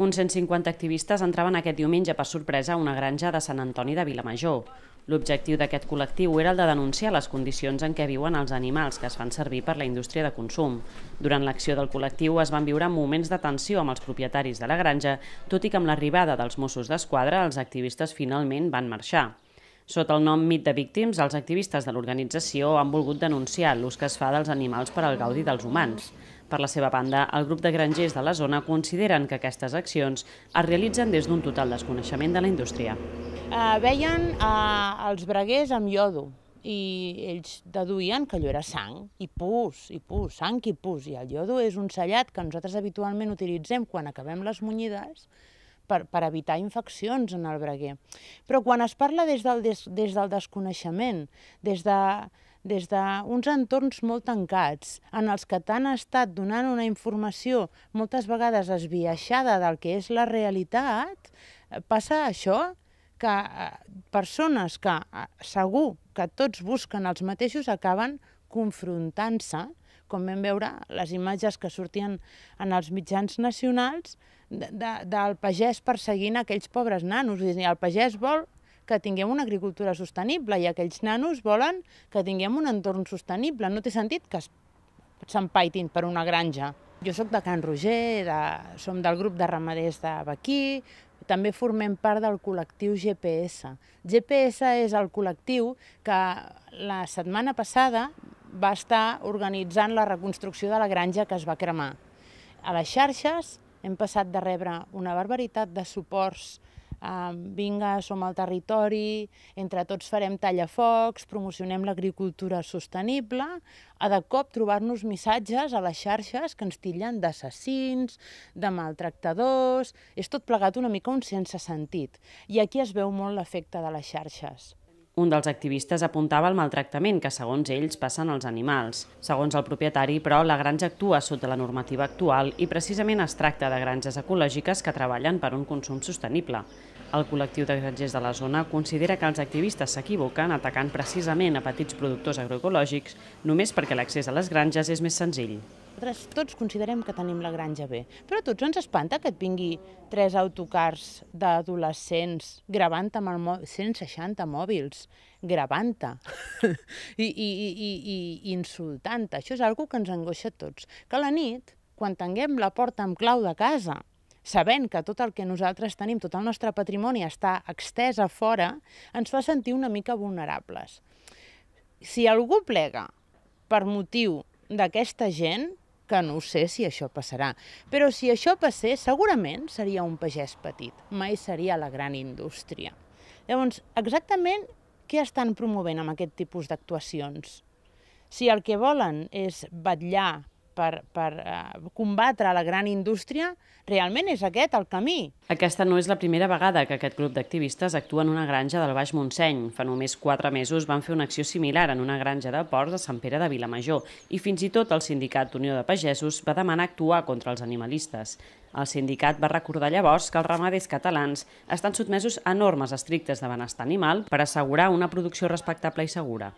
Uns 150 activistes entraven aquest diumenge per sorpresa a una granja de Sant Antoni de Vilamajor. L'objectiu d'aquest col·lectiu era el de denunciar les condicions en què viuen els animals que es fan servir per la indústria de consum. Durant l'acció del col·lectiu es van viure moments de tensió amb els propietaris de la granja, tot i que amb l'arribada dels Mossos d'Esquadra els activistes finalment van marxar. Sota el nom Mit de Víctims, els activistes de l'organització han volgut denunciar l'ús que es fa dels animals per al gaudi dels humans. Per la seva banda, el grup de grangers de la zona consideren que aquestes accions es realitzen des d'un total desconeixement de la indústria. Uh, veien uh, els braguers amb iodo, i ells deduïen que allò era sang, i pus, i pus, sang i pus, i el iodo és un sellat que nosaltres habitualment utilitzem quan acabem les munyides per, per evitar infeccions en el breguer. Però quan es parla des del, des, des del desconeixement, des de des d'uns entorns molt tancats, en els que t'han estat donant una informació moltes vegades esbiaixada del que és la realitat, passa això que eh, persones que eh, segur que tots busquen els mateixos acaben confrontant-se com vam veure, les imatges que sortien en els mitjans nacionals de, de, del pagès perseguint aquells pobres nanos. És dir, el pagès vol que tinguem una agricultura sostenible i aquells nanos volen que tinguem un entorn sostenible. No té sentit que s'empaitin per una granja. Jo sóc de Can Roger, de, som del grup de ramaders de Baquí, també formem part del col·lectiu GPS. GPS és el col·lectiu que la setmana passada va estar organitzant la reconstrucció de la granja que es va cremar. A les xarxes hem passat de rebre una barbaritat de suports ehm, vinga, som al territori, entre tots farem tallafocs, promocionem l'agricultura sostenible, a de cop trobar-nos missatges a les xarxes que ens tillen d'assassins, de maltractadors... És tot plegat una mica un sense sentit. I aquí es veu molt l'efecte de les xarxes. Un dels activistes apuntava al maltractament que, segons ells, passen als animals. Segons el propietari, però, la granja actua sota la normativa actual i precisament es tracta de granges ecològiques que treballen per un consum sostenible. El col·lectiu de grangers de la zona considera que els activistes s'equivoquen atacant precisament a petits productors agroecològics només perquè l'accés a les granges és més senzill. Nosaltres tots considerem que tenim la granja bé, però a tots ens espanta que et vingui tres autocars d'adolescents gravant amb el mòbil, 160 mòbils, gravant-te i, i, i, i, insultant-te. Això és algo que ens angoixa a tots. Que a la nit, quan tanguem la porta amb clau de casa, sabent que tot el que nosaltres tenim, tot el nostre patrimoni està extès a fora, ens fa sentir una mica vulnerables. Si algú plega per motiu d'aquesta gent, que no sé si això passarà. Però si això passés, segurament seria un pagès petit, mai seria la gran indústria. Llavors, exactament què estan promovent amb aquest tipus d'actuacions? Si el que volen és vetllar per, per eh, combatre la gran indústria, realment és aquest el camí. Aquesta no és la primera vegada que aquest grup d'activistes actua en una granja del Baix Montseny. Fa només quatre mesos van fer una acció similar en una granja de ports a Sant Pere de Vilamajor i fins i tot el sindicat d'Unió de Pagesos va demanar actuar contra els animalistes. El sindicat va recordar llavors que els ramaders catalans estan sotmesos a normes estrictes de benestar animal per assegurar una producció respectable i segura.